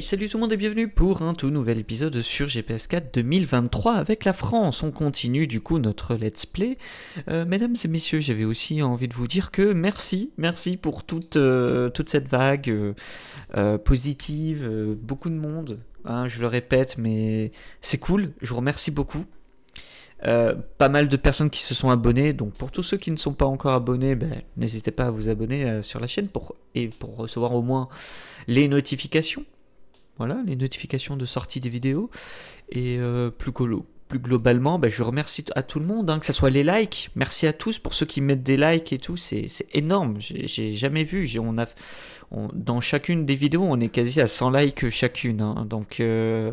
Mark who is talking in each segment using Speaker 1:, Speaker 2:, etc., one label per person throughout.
Speaker 1: salut tout le monde et bienvenue pour un tout nouvel épisode sur GPS4 2023 avec la France. On continue du coup notre let's play. Euh, mesdames et messieurs, j'avais aussi envie de vous dire que merci, merci pour toute, euh, toute cette vague euh, positive, beaucoup de monde. Hein, je le répète, mais c'est cool, je vous remercie beaucoup. pas mal de personnes qui se sont abonnées. Donc pour tous ceux qui ne sont pas encore abonnés, ben, n'hésitez pas à vous abonner sur la chaîne pour, et pour recevoir au moins les notifications voilà, les notifications de sortie des vidéos. Et euh, plus, globalement, bah, je remercie à tout le monde, hein, que ce soit les likes. Merci à tous pour ceux qui mettent des likes et tout. C'est énorme. J'ai jamais vu. On a, dans chacune des vidéos, on est quasi à 100 likes chacune. Hein. donc, euh,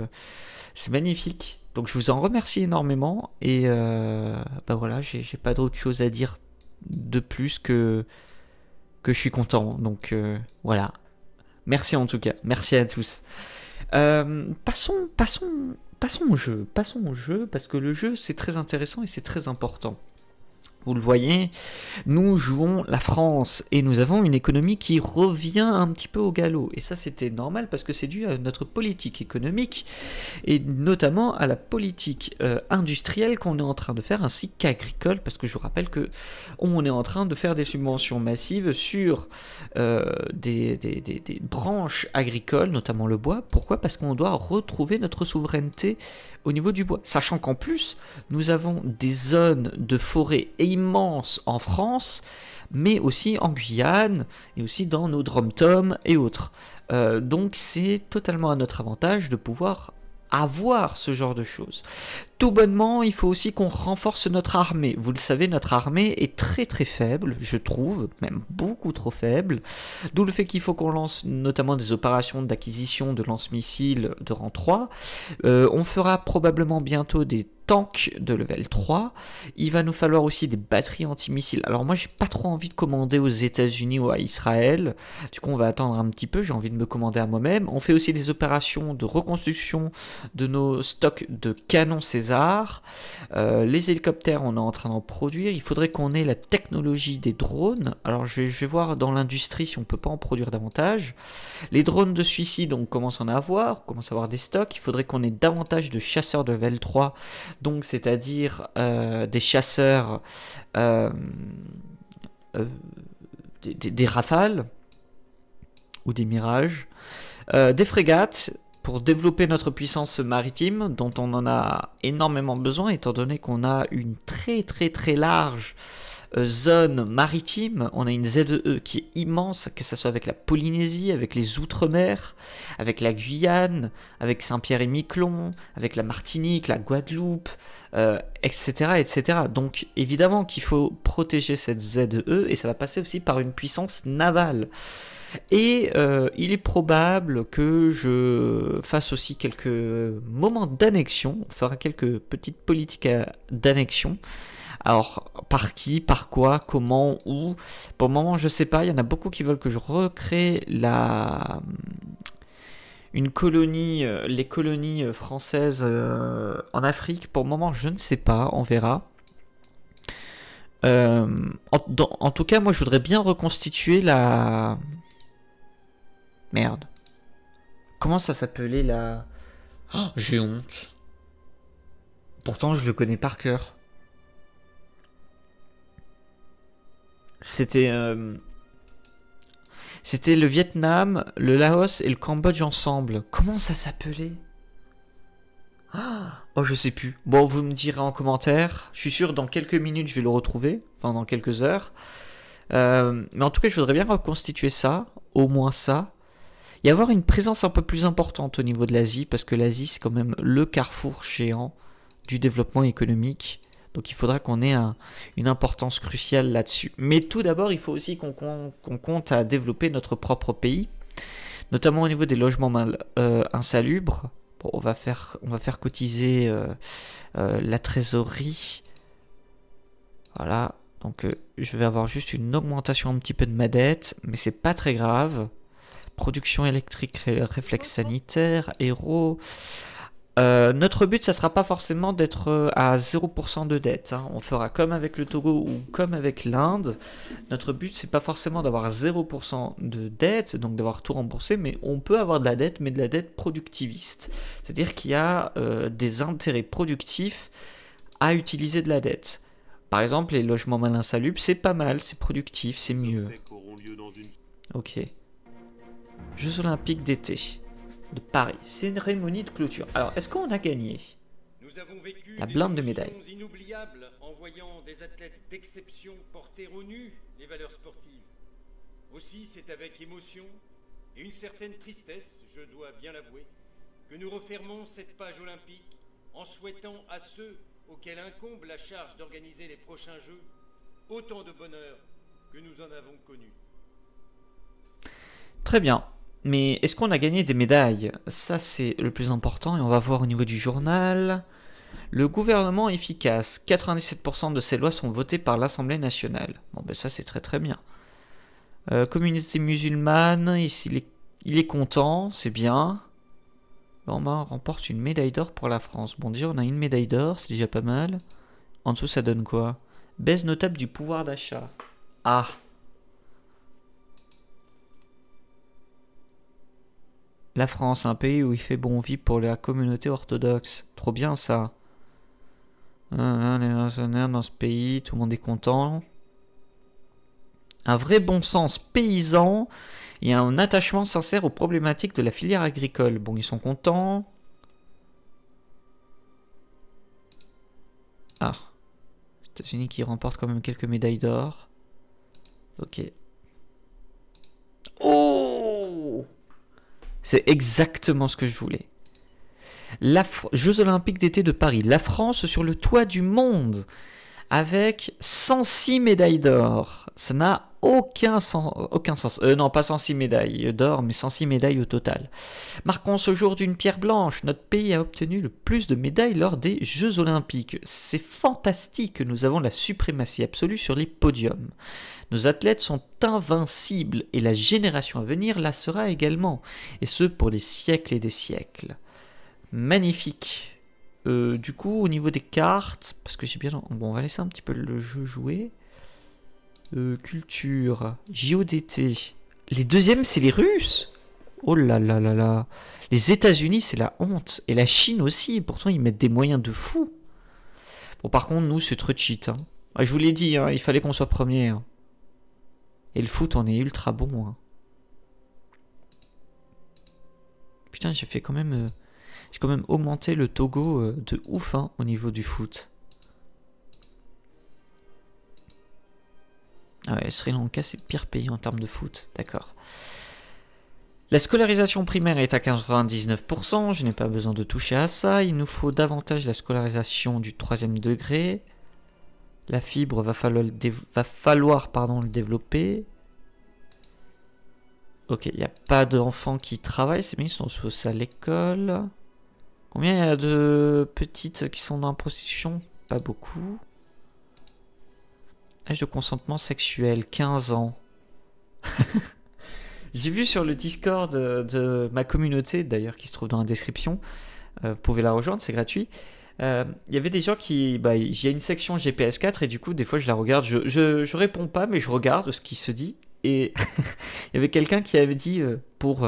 Speaker 1: c'est magnifique. Donc, je vous en remercie énormément. Et euh, bah, voilà, j'ai pas d'autre chose à dire de plus que, que je suis content. Donc, voilà. Merci en tout cas. Merci à tous. Euh, passons, passons, passons au jeu, passons au jeu, parce que le jeu c'est très intéressant et c'est très important vous le voyez, nous jouons la France et nous avons une économie qui revient un petit peu au galop. Et ça, c'était normal parce que c'est dû à notre politique économique et notamment à la politique euh, industrielle qu'on est en train de faire ainsi qu'agricole parce que je vous rappelle que on est en train de faire des subventions massives sur euh, des, branches agricoles, notamment le bois. Pourquoi Parce qu'on doit retrouver notre souveraineté au niveau du bois. Sachant qu'en plus, nous avons des zones de forêt et immense en France, mais aussi en Guyane, et aussi dans nos drum tom et autres. Euh, donc c'est totalement à notre avantage de pouvoir avoir ce genre de choses tout bonnement, il faut aussi qu'on renforce notre armée. Vous le savez, notre armée est très très faible, je trouve, même beaucoup trop faible. D'où le fait qu'il faut qu'on lance notamment des opérations d'acquisition de lance-missiles de rang 3. Euh, on fera probablement bientôt des tanks de level 3. Il va nous falloir aussi des batteries anti-missiles. Alors moi j'ai pas trop envie de commander aux États-Unis ou à Israël. Du coup on va attendre un petit peu, j'ai envie de me commander à moi-même. On fait aussi des opérations de reconstruction de nos stocks de canons César euh, les hélicoptères, on est en train d'en produire. Il faudrait qu'on ait la technologie des drones. Alors je vais, voir dans l'industrie si on ne peut pas en produire davantage. Les drones de suicide, on commence à en avoir, on commence à avoir des stocks. Il faudrait qu'on ait davantage de chasseurs de level 3, donc c'est-à-dire euh, des chasseurs... Euh, des, rafales ou des mirages. des frégates, pour développer notre puissance maritime, dont on en a énormément besoin, étant donné qu'on a une très très très large euh, zone maritime, on a une ZEE e qui est immense, que ce soit avec la Polynésie, avec les Outre-mer, avec la Guyane, avec Saint-Pierre et Miquelon, avec la Martinique, la Guadeloupe, etc., euh, etc. Donc évidemment qu'il faut protéger cette ZEE e, et ça va passer aussi par une puissance navale. Et euh, il est probable que je fasse aussi quelques moments d'annexion, on fera quelques petites politiques euh, d'annexion. Alors, par qui, par quoi, comment, où Pour le moment, je ne sais pas. Il y en a beaucoup qui veulent que je recrée la hum, une colonie, euh, les colonies françaises en Afrique. Pour le moment, je ne sais pas. On verra. en, tout cas, moi, je voudrais bien reconstituer la, Merde. Comment ça s'appelait la... Ah j'ai honte. Pourtant, je le connais par cœur. C'était... Euh, c'était le Vietnam, le Laos et le Cambodge ensemble. Comment ça s'appelait ah, Oh, je sais plus. Bon, vous me direz en commentaire. Je suis sûr, dans quelques minutes, je vais le retrouver. Enfin, dans quelques heures. Euh, mais en tout cas, je voudrais bien reconstituer ça. Au moins ça y avoir une présence un peu plus importante au niveau de l'Asie, parce que l'Asie c'est quand même le carrefour géant du développement économique. Donc il faudra qu'on ait une importance cruciale là-dessus. Mais tout d'abord, il faut aussi qu'on compte à développer notre propre pays, notamment au niveau des logements euh, insalubres. Bon, on, va faire, on va faire cotiser euh, euh, la trésorerie. Voilà, donc je vais avoir juste une augmentation un petit peu de ma dette, mais c'est pas très grave production électrique, réflexe sanitaire, héros. Euh, notre but, ça sera pas forcément d'être euh, à 0% de dette. Hein. On fera comme avec le Togo ou comme avec l'Inde. Notre but, c'est pas forcément d'avoir 0% de dette, donc d'avoir tout remboursé, mais on peut avoir de la dette, mais de la dette productiviste. C'est-à-dire qu'il y a euh, des intérêts productifs à utiliser de la dette. Par exemple, les logements mal insalubres, c'est pas mal, c'est productif, c'est mieux. Ok. Jeux olympiques d'été de Paris. Cérémonie de clôture. Alors, est-ce qu'on a gagné Nous avons vécu la blinde de médaille en voyant des athlètes d'exception porter au nu les valeurs sportives. Aussi, c'est avec émotion et une certaine tristesse, je dois bien l'avouer, que nous refermons cette page olympique en souhaitant à ceux auxquels incombe la charge d'organiser les prochains Jeux autant de bonheur que nous en avons connu. Très bien. Mais est-ce qu'on a gagné des médailles Ça, c'est le plus important et on va voir au niveau du journal. Le gouvernement efficace. 97% de ces lois sont votées par l'Assemblée nationale. Bon, ben ça, c'est très très bien. Euh, communauté musulmane, il, est, content, c'est bien. Bon, on remporte une médaille d'or pour la France. Bon, déjà, on a une médaille d'or, c'est déjà pas mal. En dessous, ça donne quoi Baisse notable du pouvoir d'achat. Ah La France, un pays où il fait bon vivre pour la communauté orthodoxe. Trop bien ça. On est dans ce pays, tout le monde est content. Un vrai bon sens paysan et un attachement sincère aux problématiques de la filière agricole. Bon, ils sont contents. Ah. États-Unis qui remportent quand même quelques médailles d'or. Ok. C'est exactement ce que je voulais. La Jeux olympiques d'été de Paris, la France sur le toit du monde avec 106 médailles d'or. Ça n'a aucun sens. Aucun sens. Euh, non, pas 106 médailles d'or, mais 106 médailles au total. Marquons ce jour d'une pierre blanche. Notre pays a obtenu le plus de médailles lors des Jeux olympiques. C'est fantastique. Nous avons la suprématie absolue sur les podiums. Nos athlètes sont invincibles et la génération à venir la sera également. Et ce, pour des siècles et des siècles. Magnifique. Euh, du coup, au niveau des cartes, parce que j'ai bien... Bon, on va laisser un petit peu le jeu jouer. Euh, culture, JODT. Les deuxièmes, c'est les Russes Oh là là là là Les États-Unis, c'est la honte. Et la Chine aussi, pourtant ils mettent des moyens de fou. Bon, par contre, nous, c'est trop cheat. Hein. Ah, je vous l'ai dit, hein, il fallait qu'on soit premier. Hein. Et le foot, on est ultra bon. Putain, j'ai fait quand même... Euh, j'ai quand même augmenté le Togo euh, de ouf hein, au niveau du foot. Ah ouais, Sri Lanka, c'est le pire pays en termes de foot, d'accord. La scolarisation primaire est à 99%, je n'ai pas besoin de toucher à ça, il nous faut davantage la scolarisation du troisième degré. La fibre va falloir, va falloir pardon, le développer. Ok, il n'y a pas d'enfants qui travaillent, c'est bien, ils sont ça à l'école. Combien il y a de petites qui sont dans la prostitution Pas beaucoup. Âge de consentement sexuel, 15 ans. J'ai vu sur le Discord de, ma communauté, d'ailleurs qui se trouve dans la description, euh, vous pouvez la rejoindre, c'est gratuit. Euh, il y avait des gens qui... Bah, il y a une section GPS4 et du coup, des fois, je la regarde. Je, je, réponds pas, mais je regarde ce qui se dit. Et il y avait quelqu'un qui avait dit, euh, pour,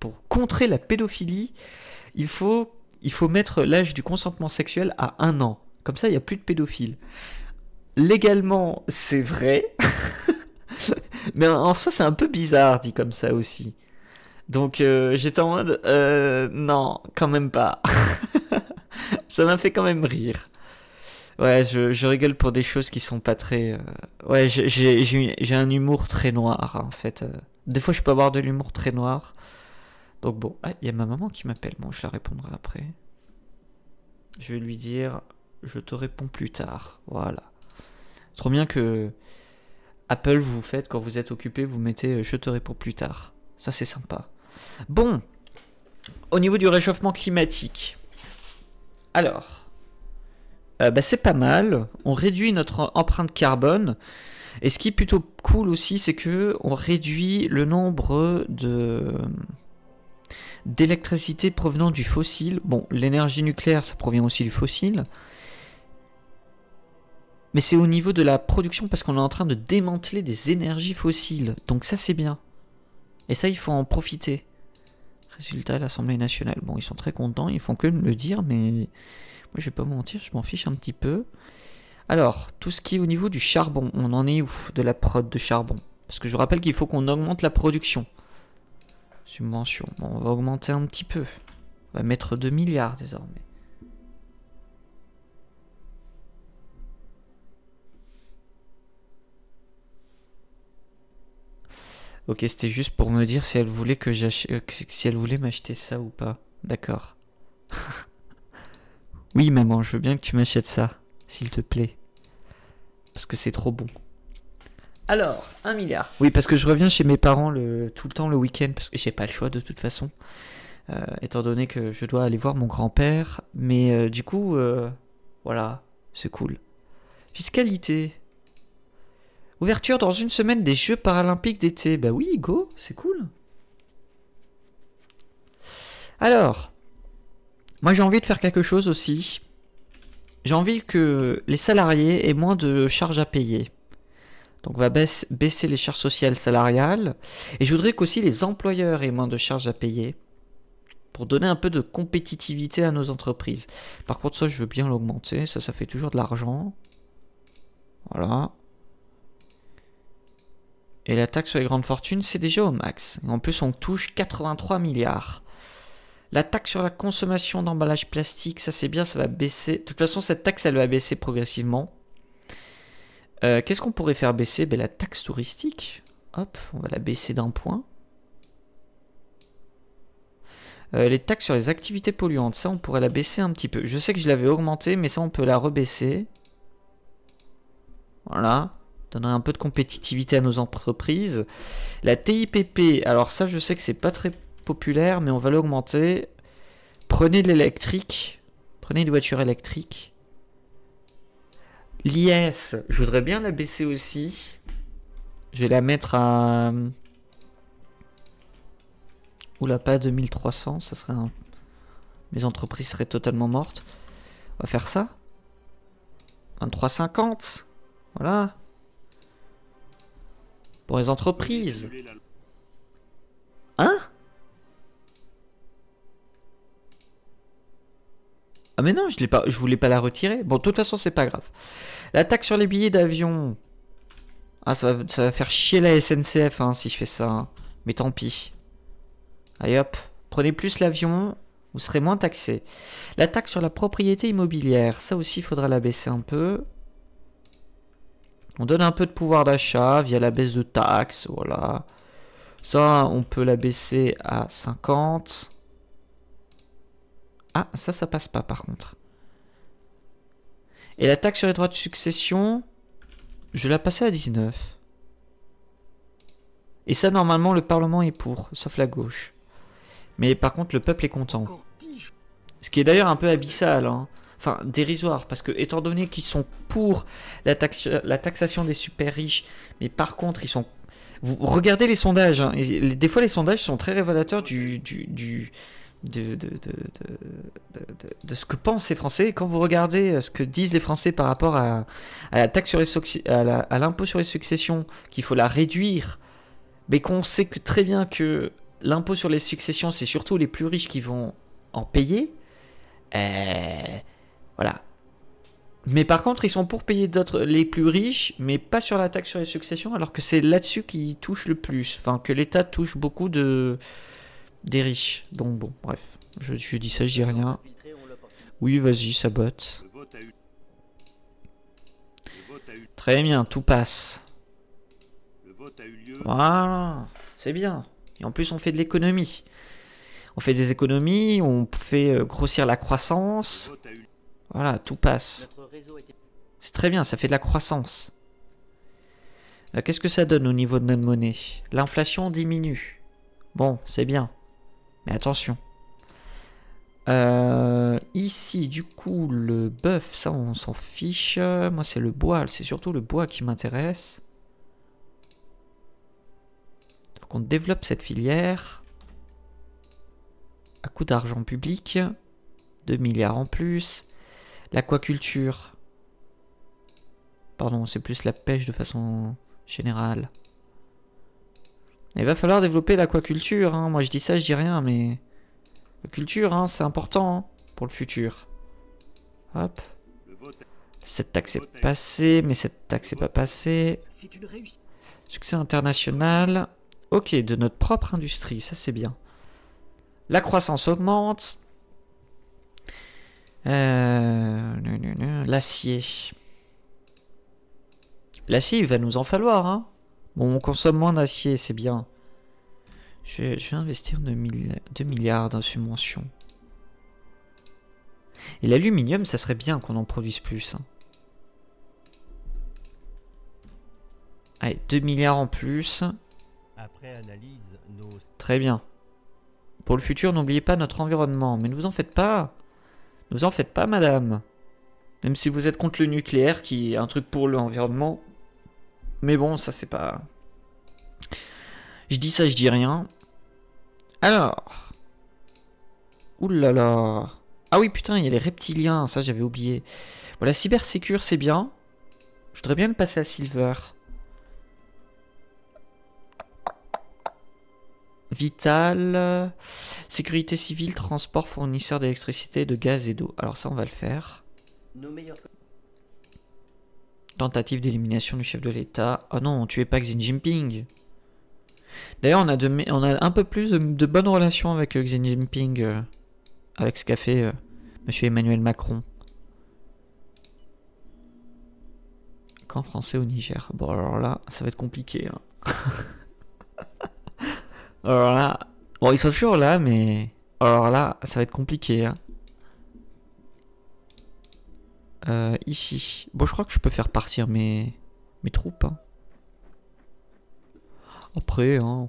Speaker 1: pour contrer la pédophilie, il faut il faut mettre l'âge du consentement sexuel à un an. Comme ça, il n'y a plus de pédophiles. Légalement, c'est vrai. Mais en soi, c'est un peu bizarre dit comme ça aussi. Donc euh, j'étais en mode, euh, non, quand même pas. ça m'a fait quand même rire. Ouais, je, rigole pour des choses qui sont pas très... Euh, ouais, j'ai un humour très noir, en fait. Des fois, je peux avoir de l'humour très noir. Donc bon, ah, il y a ma maman qui m'appelle, bon je la répondrai après. Je vais lui dire, je te réponds plus tard, voilà. Trop bien que Apple vous faites quand vous êtes occupé, vous mettez euh, je te réponds plus tard. Ça c'est sympa. Bon, au niveau du réchauffement climatique. Alors, euh, bah, c'est pas mal. On réduit notre empreinte carbone. Et ce qui est plutôt cool aussi, c'est que on réduit le nombre de d'électricité provenant du fossile. Bon, l'énergie nucléaire, ça provient aussi du fossile. Mais c'est au niveau de la production parce qu'on est en train de démanteler des énergies fossiles. Donc ça, c'est bien. Et ça, il faut en profiter. Résultat, l'Assemblée nationale. Bon, ils sont très contents, ils font que le dire, mais moi, je vais pas mentir, je m'en fiche un petit peu. Alors, tout ce qui est au niveau du charbon, on en est où de la prod de charbon Parce que je rappelle qu'il faut qu'on augmente la production. Subvention. Bon, on va augmenter un petit peu. On va mettre 2 milliards désormais. Ok, c'était juste pour me dire si elle voulait que j'achète, euh, si elle voulait m'acheter ça ou pas. D'accord. oui, maman, je veux bien que tu m'achètes ça, s'il te plaît, parce que c'est trop bon. Alors, un milliard. Oui, parce que je reviens chez mes parents le, tout le temps le week-end, parce que j'ai pas le choix de toute façon, euh, étant donné que je dois aller voir mon grand-père. Mais euh, du coup, euh, voilà, c'est cool. Fiscalité. Ouverture dans une semaine des Jeux paralympiques d'été. Bah oui, go, c'est cool. Alors, moi j'ai envie de faire quelque chose aussi. J'ai envie que les salariés aient moins de charges à payer. Donc on va baisser les charges sociales salariales. Et je voudrais qu'aussi les employeurs aient moins de charges à payer pour donner un peu de compétitivité à nos entreprises. Par contre, ça, je veux bien l'augmenter. Ça, ça fait toujours de l'argent. Voilà. Et la taxe sur les grandes fortunes, c'est déjà au max. en plus, on touche 83 milliards. La taxe sur la consommation d'emballage plastique, ça c'est bien, ça va baisser. De toute façon, cette taxe, elle va baisser progressivement. Euh, qu'est-ce qu'on pourrait faire baisser ben, La taxe touristique. Hop, on va la baisser d'un point. Euh, les taxes sur les activités polluantes, ça on pourrait la baisser un petit peu. Je sais que je l'avais augmentée, mais ça on peut la rebaisser. Voilà, donnerait un peu de compétitivité à nos entreprises. La TIPP, alors ça je sais que c'est pas très populaire, mais on va l'augmenter. Prenez de l'électrique, prenez une voiture électrique. L'IS, je voudrais bien la baisser aussi. Je vais la mettre à... Oula, pas 2300, ça serait un... Mes entreprises seraient totalement mortes. On va faire ça. 23,50. Voilà. Pour les entreprises. Hein Ah mais non, je ne voulais pas la retirer. Bon, de toute façon, c'est pas grave. La taxe sur les billets d'avion. Ah, ça va, faire chier la SNCF hein, si je fais ça. Hein. Mais tant pis. Allez hop, prenez plus l'avion, vous serez moins taxé. La taxe sur la propriété immobilière, ça aussi, il faudra la baisser un peu. On donne un peu de pouvoir d'achat via la baisse de taxes, voilà. Ça, on peut la baisser à 50. Ah, ça, ça passe pas par contre. Et la taxe sur les droits de succession, je la passais à 19. Et ça, normalement, le Parlement est pour, sauf la gauche. Mais par contre, le peuple est content. Ce qui est d'ailleurs un peu abyssal, hein. enfin dérisoire, parce que étant donné qu'ils sont pour la, la taxation des super riches, mais par contre, ils sont... Vous regardez les sondages, hein. des fois les sondages sont très révélateurs du de, de, ce que pensent les Français. quand vous regardez euh, ce que disent les Français par rapport à, la taxe sur les à l'impôt sur les successions, qu'il faut la réduire, mais qu'on sait très bien que l'impôt sur les successions, c'est surtout les plus riches qui vont en payer, euh, voilà. Mais par contre, ils sont pour payer d'autres les plus riches, mais pas sur la taxe sur les successions, alors que c'est là-dessus qu'ils touchent le plus, enfin que l'État touche beaucoup de des riches. Donc bon, bref, je, dis ça, je dis rien. Oui, vas-y, ça botte. Très bien, tout passe. Voilà, c'est bien. Et en plus, on fait de l'économie. On fait des économies, on fait euh, grossir la croissance. Voilà, tout passe. C'est très bien, ça fait de la croissance. Euh, qu'est-ce que ça donne au niveau de notre monnaie L'inflation diminue. Bon, c'est bien. Mais attention. Euh, ici, du coup, le bœuf, ça, on s'en fiche. Moi, c'est le bois. C'est surtout le bois qui m'intéresse. Faut qu'on développe cette filière. À coup d'argent public. 2 milliards en plus. L'aquaculture. Pardon, c'est plus la pêche de façon générale. Il va falloir développer l'aquaculture. Hein. Moi, je dis ça, je dis rien, mais... La culture, hein, c'est important hein, pour le futur. Hop. Cette taxe est passée, mais cette taxe n'est pas passée. Succès international. Ok, de notre propre industrie, ça c'est bien. La croissance augmente. Euh, L'acier. L'acier, il va nous en falloir, hein. Bon, on consomme moins d'acier, c'est bien. Je vais, investir 2, milliards dans subvention. Et l'aluminium, ça serait bien qu'on en produise plus. Hein. Allez, 2 milliards en plus. Très bien. Pour le futur, n'oubliez pas notre environnement. Mais ne vous en faites pas. Ne vous en faites pas, madame. Même si vous êtes contre le nucléaire, qui est un truc pour l'environnement, mais bon, ça c'est pas... Je dis ça, je dis rien. Alors... Oulala... Là là. Ah oui, putain, il y a les reptiliens, ça j'avais oublié. Voilà, la cybersécure, c'est bien. Je voudrais bien le passer à Silver. Vital, sécurité civile, transport, fournisseur d'électricité, de gaz et d'eau. Alors ça, on va le faire. Nos meilleurs... Tentative d'élimination du chef de l'État. Oh non, on tuait pas Xi Jinping. D'ailleurs, on, a un peu plus de, bonnes relations avec euh, Xi Jinping, euh, avec ce qu'a fait euh, Monsieur Emmanuel Macron. Camp français au Niger. Bon, alors là, ça va être compliqué. Hein. alors là, bon, ils sont toujours là, mais alors là, ça va être compliqué. Hein. Euh, ici. Bon, je crois que je peux faire partir mes, mes troupes. Hein. Après, hein.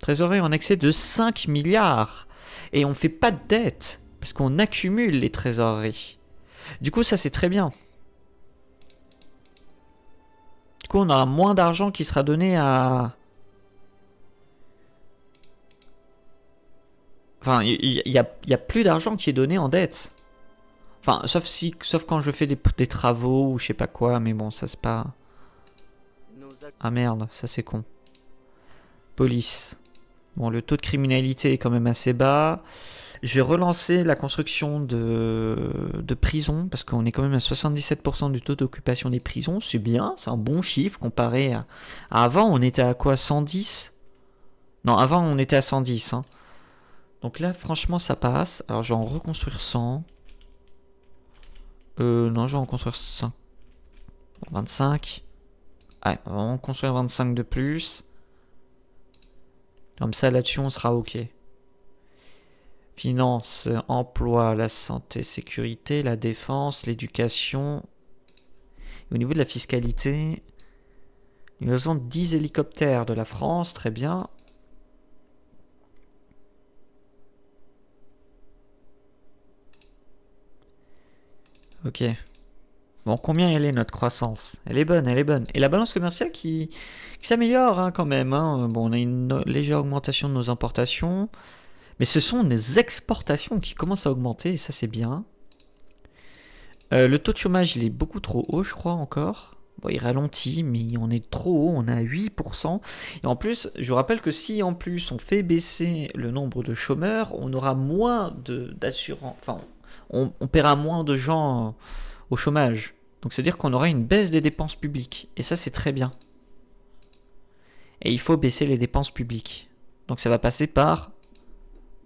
Speaker 1: trésorerie en excès de 5 milliards. Et on fait pas de dette. Parce qu'on accumule les trésoreries. Du coup, ça, c'est très bien. Du coup, on aura moins d'argent qui sera donné à... Enfin, il y a plus d'argent qui est donné en dette. Enfin, sauf, si, sauf quand je fais des, travaux ou je sais pas quoi, mais bon, ça c'est pas... Ah merde, ça c'est con. Police. Bon, le taux de criminalité est quand même assez bas. Je vais relancer la construction de, de prisons, parce qu'on est quand même à 77% du taux d'occupation des prisons. C'est bien, c'est un bon chiffre comparé à, avant. On était à quoi 110 Non, avant on était à 110. Hein. Donc là, franchement, ça passe. Alors, je vais en reconstruire 100. Euh, non, je vais en construire 25. Ouais, ah, on va en construire 25 de plus. Comme ça, là-dessus, on sera OK. Finance, emploi, la santé, sécurité, la défense, l'éducation. Au niveau de la fiscalité, nous avons 10 hélicoptères de la France, très bien. Ok. Bon, combien elle est notre croissance Elle est bonne, elle est bonne. Et la balance commerciale qui, s'améliore hein, quand même. Hein. Bon, on a une légère augmentation de nos importations. Mais ce sont nos exportations qui commencent à augmenter et ça c'est bien. Euh, le taux de chômage il est beaucoup trop haut je crois encore. Bon, il ralentit, mais on est trop haut, on est à 8%. Et en plus, je vous rappelle que si en plus on fait baisser le nombre de chômeurs, on aura moins d'assurance. Enfin, on, paiera moins de gens euh, au chômage. Donc c'est-à-dire qu'on aura une baisse des dépenses publiques. Et ça, c'est très bien. Et il faut baisser les dépenses publiques. Donc ça va passer par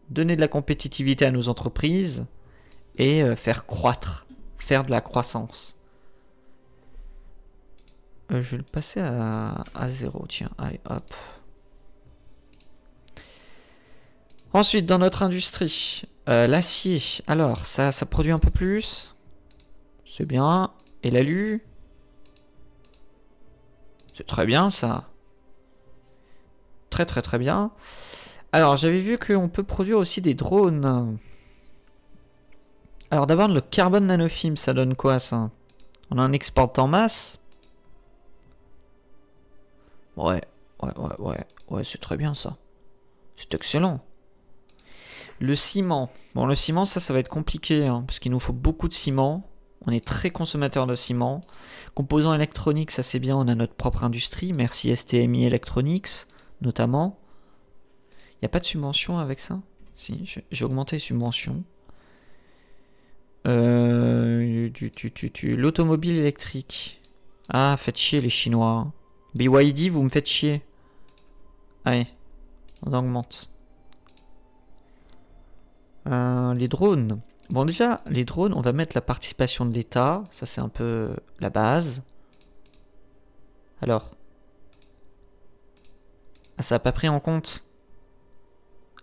Speaker 1: donner de la compétitivité à nos entreprises et euh, faire croître, faire de la croissance. Euh, je vais le passer à, à zéro, tiens, allez, hop. Ensuite, dans notre industrie, euh, l'acier. Alors, ça, ça produit un peu plus. C'est bien. Et l'alu C'est très bien, ça. Très, très, très bien. Alors, j'avais vu qu'on peut produire aussi des drones. Alors, d'abord, le carbone nanofilm, ça donne quoi, ça On un export en masse Ouais, ouais, ouais, ouais. Ouais, c'est très bien, ça. C'est excellent. Le ciment. Bon, le ciment, ça, ça va être compliqué, hein, parce qu'il nous faut beaucoup de ciment. On est très consommateur de ciment. Composants électroniques, ça c'est bien, on a notre propre industrie. Merci STMI Electronics, notamment. Il n'y a pas de subvention avec ça Si, j'ai augmenté les subventions. tu, euh, L'automobile électrique. Ah, faites chier les Chinois. Hein. BYD, vous me faites chier. Allez, on augmente. Euh, les drones. Bon, déjà, les drones, on va mettre la participation de l'État. Ça, c'est un peu la base. Alors. Ah, ça a pas pris en compte.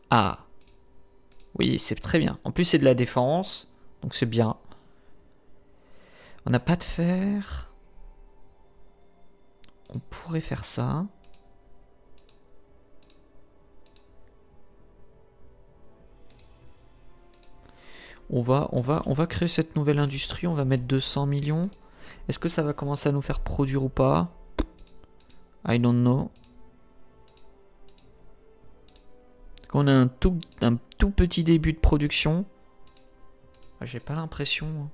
Speaker 1: Ah. Oui, c'est très bien. En plus, c'est de la défense. Donc, c'est bien. On n'a pas de fer. On pourrait faire ça. On va, on, va, on va créer cette nouvelle industrie, on va mettre 200 millions. Est-ce que ça va commencer à nous faire produire ou pas I don't know. On a un tout, un tout petit début de production. Ah, j'ai pas l'impression. Hein.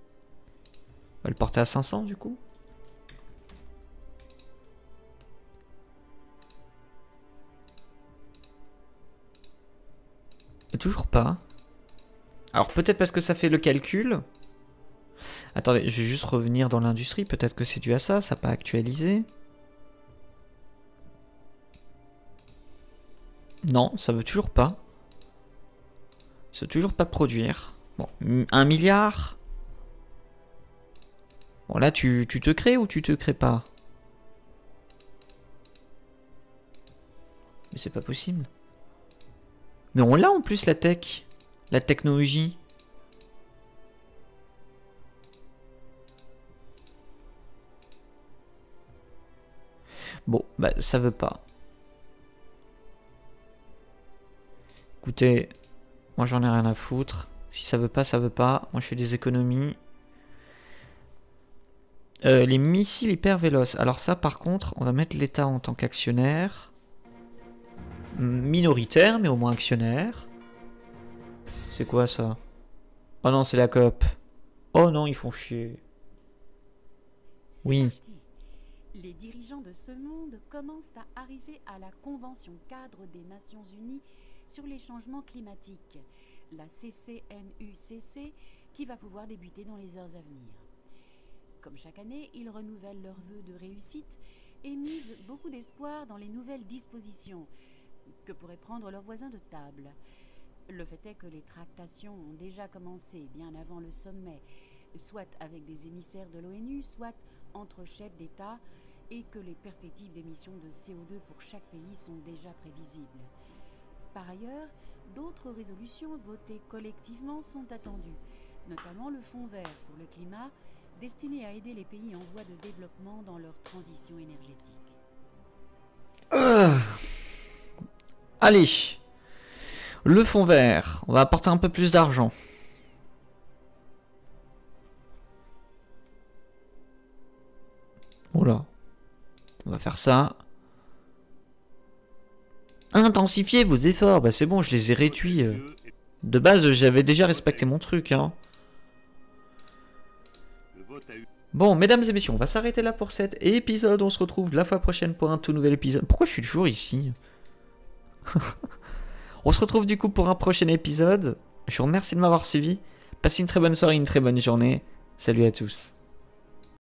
Speaker 1: On va le porter à 500 du coup. Et toujours pas. Alors peut-être parce que ça fait le calcul. Attendez, je vais juste revenir dans l'industrie. Peut-être que c'est dû à ça, ça n'a pas actualisé. Non, ça veut toujours pas. Ça veut toujours pas produire. Bon, un milliard. Bon là, tu, tu te crées ou tu te crées pas Mais c'est pas possible. Mais on l'a en plus la tech. La technologie Bon, bah ça veut pas. Écoutez, moi j'en ai rien à foutre. Si ça veut pas, ça veut pas. Moi je fais des économies. Euh, les missiles hyper véloces. Alors ça par contre, on va mettre l'État en tant qu'actionnaire. Minoritaire, mais au moins actionnaire. C'est quoi ça Oh non, c'est la COP. Oh non, ils font chier. Oui. Les dirigeants de ce monde commencent à arriver à la Convention cadre des Nations Unies sur les changements climatiques, la CCNUCC, qui va pouvoir débuter dans les heures à venir. Comme chaque année, ils renouvellent leurs vœux de réussite et misent beaucoup d'espoir dans les nouvelles dispositions que pourraient prendre leurs voisins de table. Le fait est que les tractations ont déjà commencé bien avant le sommet, soit avec des émissaires de l'ONU, soit entre chefs d'État, et que les perspectives d'émissions de CO2 pour chaque pays sont déjà prévisibles. Par ailleurs, d'autres résolutions votées collectivement sont attendues, notamment le Fonds vert pour le climat, destiné à aider les pays en voie de développement dans leur transition énergétique. Ah. Allez le fond vert, on va apporter un peu plus d'argent. Voilà. On va faire ça. Intensifiez vos efforts. Bah c'est bon, je les ai réduits. Euh. De base, j'avais déjà respecté mon truc. Hein. Bon, mesdames et messieurs, on va s'arrêter là pour cet épisode. On se retrouve la fois prochaine pour un tout nouvel épisode. Pourquoi je suis toujours ici On se retrouve du coup pour un prochain épisode. Je vous remercie de m'avoir suivi. Passez une très bonne soirée, une très bonne journée. Salut à tous.